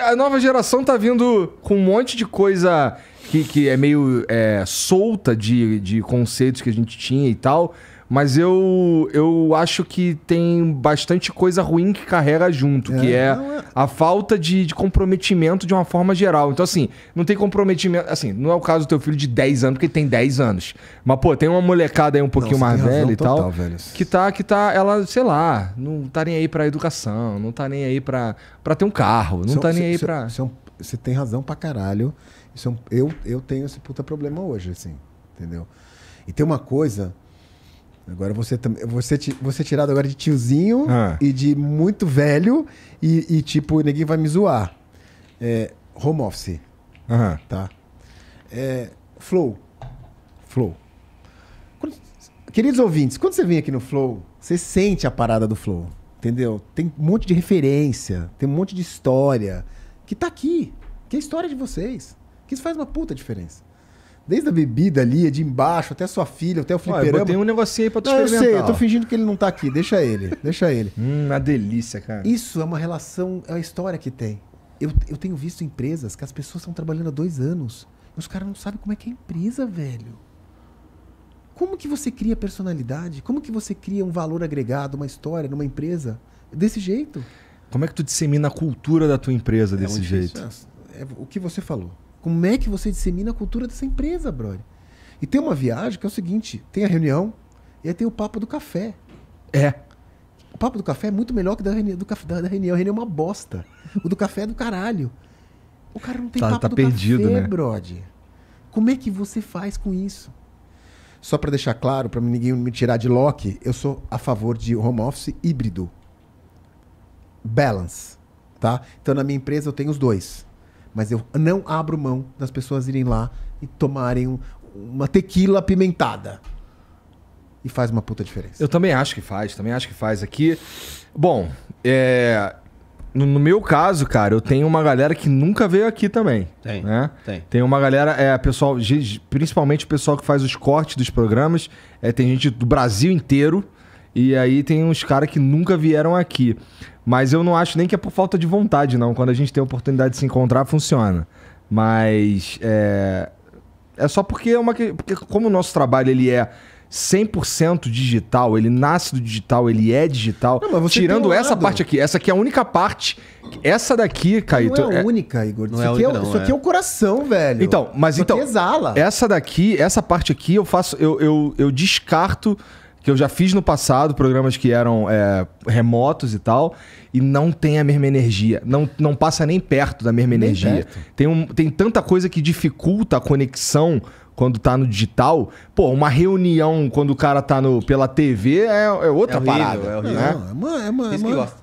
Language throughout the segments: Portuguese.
a nova geração tá vindo com um monte de coisa que, que é meio é, solta de, de conceitos que a gente tinha e tal. Mas eu, eu acho que tem bastante coisa ruim que carrega junto, é, que é, é, a falta de, de, comprometimento de uma forma geral. Então, assim, não tem comprometimento. Assim, não é o caso do teu filho de 10 anos, porque ele tem 10 anos. Mas, pô, tem uma molecada aí um pouquinho não, mais velha e total, tal. Velho. Que tá, que tá, ela, sei lá, não tá nem aí pra educação, não tá nem aí pra, pra ter um carro, não tá nem aí cê, pra. Você tem razão pra caralho. Isso é um, eu, eu tenho esse puta problema hoje, assim, entendeu? E tem uma coisa Agora você também você você é tirado agora de tiozinho ah. e de muito velho e, e, tipo ninguém vai me zoar. É, home office, ah. tá? É, flow, flow. Queridos ouvintes, quando você vem aqui no flow, você sente a parada do flow, entendeu? Tem um monte de referência, tem um monte de história que tá aqui, que é a história de vocês, que isso faz uma puta diferença. Desde a bebida ali, de embaixo, até a sua filha, até o fliperama. Tem um negocinho aí pra tu não, experimentar. Eu sei, eu tô fingindo que ele não tá aqui. Deixa ele, deixa ele. Hum, uma delícia, cara. Isso é uma relação, é a história que tem. Eu, eu tenho visto empresas que as pessoas estão trabalhando há dois anos e os caras não sabem como é que é a empresa, velho. Como que você cria personalidade? Como que você cria um valor agregado, uma história numa empresa desse jeito? Como é que tu dissemina a cultura da tua empresa é desse é jeito? É, é, o que você falou. Como é que você dissemina a cultura dessa empresa, brother? E tem uma viagem que é o seguinte: tem a reunião e aí tem o papo do café. É. O papo do café é muito melhor que da reunião. Do, da, da reunião. A reunião é uma bosta. O do café é do caralho. O cara não tem tá, papo tá do perdido, café, né? brother. Como é que você faz com isso? Só para deixar claro, para ninguém me tirar de Loki, eu sou a favor de home office híbrido. Balance, tá? Então na minha empresa eu tenho os dois. Mas eu não abro mão das pessoas irem lá e tomarem um, uma tequila apimentada. E faz uma puta diferença. Eu também acho que faz, também acho que faz. Aqui. Bom, é, no, no, meu caso, cara, eu tenho uma galera que nunca veio aqui também. Tem. Né? Tem. Tem uma galera, é, pessoal, principalmente o pessoal que faz os cortes dos programas. É, tem gente do Brasil inteiro. E aí tem uns caras que nunca vieram aqui. Mas eu não acho nem que é por falta de vontade, não. Quando a gente tem a oportunidade de se encontrar, funciona. Mas é, é só porque é uma porque como o nosso trabalho ele é 100% digital, ele nasce do digital, ele é digital. Não, Tirando um essa parte aqui, essa aqui é a única parte. Essa daqui, Caíto. Não é, a é única, Igor. Não isso, é aqui, é única, é, não, isso é. aqui é o coração, velho. Então, mas isso então. Exala. Essa daqui, essa parte aqui, eu faço, eu, eu, eu descarto que eu já fiz no passado, programas que eram é, remotos e tal, e não tem a mesma energia. Não, não passa nem perto da mesma energia. Tem, um, tem tanta coisa que dificulta a conexão quando tá no digital. Pô, uma reunião quando o cara tá no, pela TV é, é outra é horrível, parada. É Né? Não, é uma, é uma, risco é, uma... Gosta.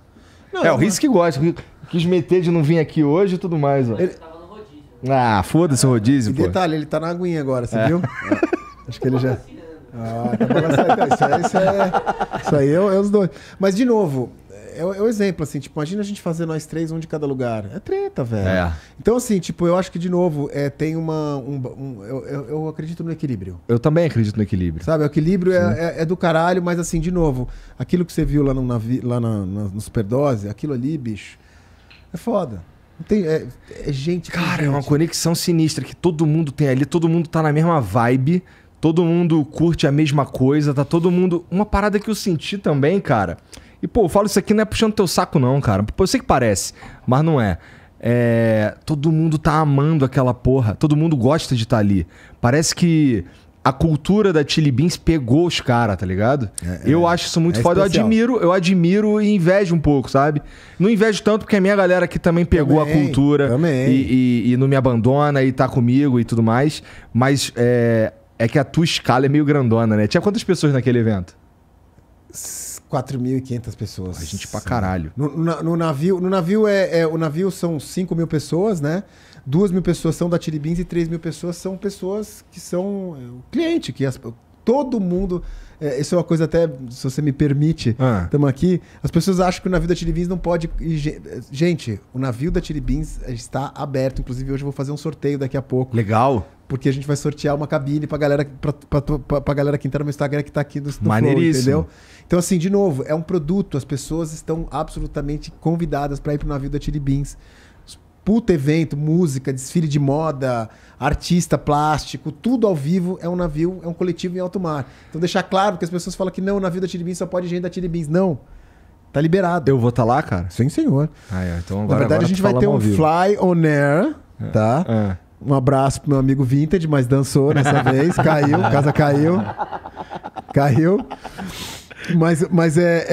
Não, é, é o risco que gosta. Quis meter de não vir aqui hoje e tudo mais. Ó. Ele... Ah, foda-se o rodízio, e pô. Detalhe, ele tá na aguinha agora, você é. viu? Acho que ele já... Ah, tá isso, tá, isso, é, isso aí é, é os dois. Mas, de novo, é, o é um exemplo, assim, tipo, imagina a gente fazer nós três, um de cada lugar. É treta, velho. É. Então, assim, tipo, eu acho que, de novo, é, tem uma. Um, um, eu, eu, acredito no equilíbrio. Eu também acredito no equilíbrio. Sabe, o equilíbrio é, é, é, do caralho, mas assim, de novo, aquilo que você viu lá no, lá na, na, no Superdose, aquilo ali, bicho, é foda. Tem, é, é gente. Cara, é uma conexão sinistra que todo mundo tem ali, todo mundo tá na mesma vibe, todo mundo curte a mesma coisa, tá todo mundo. Uma parada que eu senti também, cara. E, pô, eu falo isso aqui não é puxando teu saco, não, cara. Pô, eu sei que parece, mas não é. É. Todo mundo tá amando aquela porra. Todo mundo gosta de estar tá ali. Parece que a cultura da Chili Beans pegou os caras, tá ligado? É, é eu é, acho isso muito é foda. Eu admiro, eu admiro e invejo um pouco, sabe? Não invejo tanto porque a minha galera aqui também pegou também, a cultura também. E, e, e, não me abandona e tá comigo e tudo mais. Mas é, é que a tua escala é meio grandona, né? Tinha quantas pessoas naquele evento? 4.500 pessoas. A gente pra caralho. No, no, no navio, no navio é, é, o navio são 5 mil pessoas, né? 2 mil pessoas são da Tiribins e 3 mil pessoas são pessoas que são é, o cliente, que as, todo mundo é, isso é uma coisa até, se você me permite, estamos ah. aqui. As pessoas acham que o navio da Beans não pode. Gente, o navio da Beans está aberto. Inclusive, hoje eu vou fazer um sorteio daqui a pouco. Legal porque a gente vai sortear uma cabine pra galera, pra, pra, pra, pra galera que entrar no meu Instagram que tá aqui no, no entendeu? Então, assim, de novo, é um produto, as pessoas estão absolutamente convidadas para ir pro navio da Tilly Beans puta evento, música, desfile de moda, artista plástico, tudo ao vivo é um navio, é um coletivo em alto mar. Então deixar claro que as pessoas falam que não, o navio da Tiribins só pode gente da Tiribins. Não. Tá liberado. Eu vou estar tá lá, cara? Sim, senhor. Ah, é. então agora, Na verdade, a gente vai ter um vivo. fly on air, é. tá? É. Um abraço pro meu amigo Vintage, mas dançou dessa vez. Caiu, casa caiu. Caiu. Mas, mas é,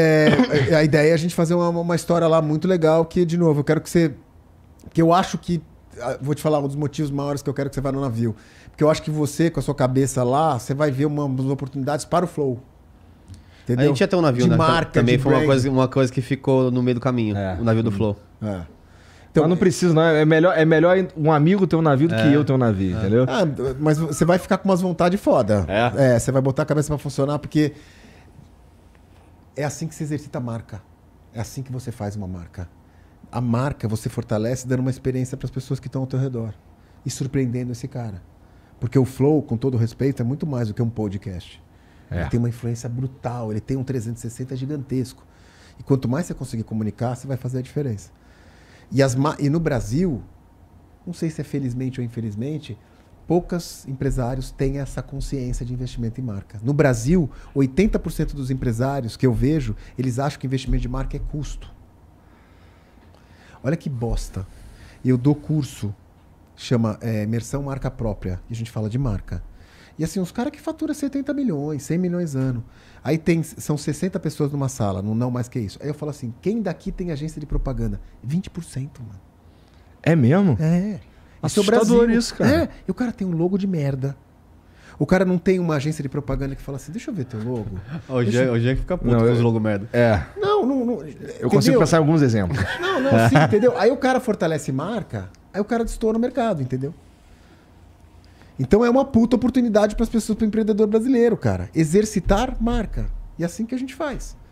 é, é, a ideia é a gente fazer uma, uma história lá muito legal que, de novo, eu quero que você que eu acho que. Ah, vou te falar um dos motivos maiores que eu quero que você vá no navio. Porque eu acho que você, com a sua cabeça lá, você vai ver uma umas oportunidades para o flow. Entendeu? A gente ia ter um navio, de né? Marca, Também foi uma coisa, uma coisa que ficou no meio do caminho. É. O navio do Flow. Uhum. É. Então, mas não preciso, não. É melhor, é melhor um amigo ter um navio do é. que eu ter um navio, é. entendeu? Ah, mas você vai ficar com umas vontades foda. É. é. Você vai botar a cabeça para funcionar, porque é assim que se exercita a marca. É assim que você faz uma marca a marca você fortalece dando uma experiência para as pessoas que estão ao teu redor e surpreendendo esse cara. Porque o Flow, com todo respeito, é muito mais do que um podcast. É. Ele tem uma influência brutal, ele tem um 360 gigantesco. E quanto mais você conseguir comunicar, você vai fazer a diferença. E, as e no Brasil, não sei se é felizmente ou infelizmente, poucos empresários têm essa consciência de investimento em marca. No Brasil, 80% dos empresários que eu vejo, eles acham que investimento de marca é custo. Olha que bosta. Eu dou curso, chama é, Imersão Marca Própria, e a gente fala de marca. E assim, os caras que faturam 70 milhões, 100 milhões ano. Aí tem, são 60 pessoas numa sala, não, não mais que isso. Aí eu falo assim, quem daqui tem agência de propaganda? 20%, mano. É mesmo? É. Assustador isso, é isso, cara. É, e o cara tem um logo de merda. O cara não tem uma agência de propaganda que fala assim, deixa eu ver teu logo. Hoje, eu... hoje é que fica puto não, com os logo merda. É. Não, não. não eu entendeu? consigo pensar alguns exemplos. Não, não, sim, entendeu? Aí o cara fortalece marca, aí o cara destoa no mercado, entendeu? Então é uma puta oportunidade para as pessoas, para o empreendedor brasileiro, cara. Exercitar marca. E é assim que a gente faz.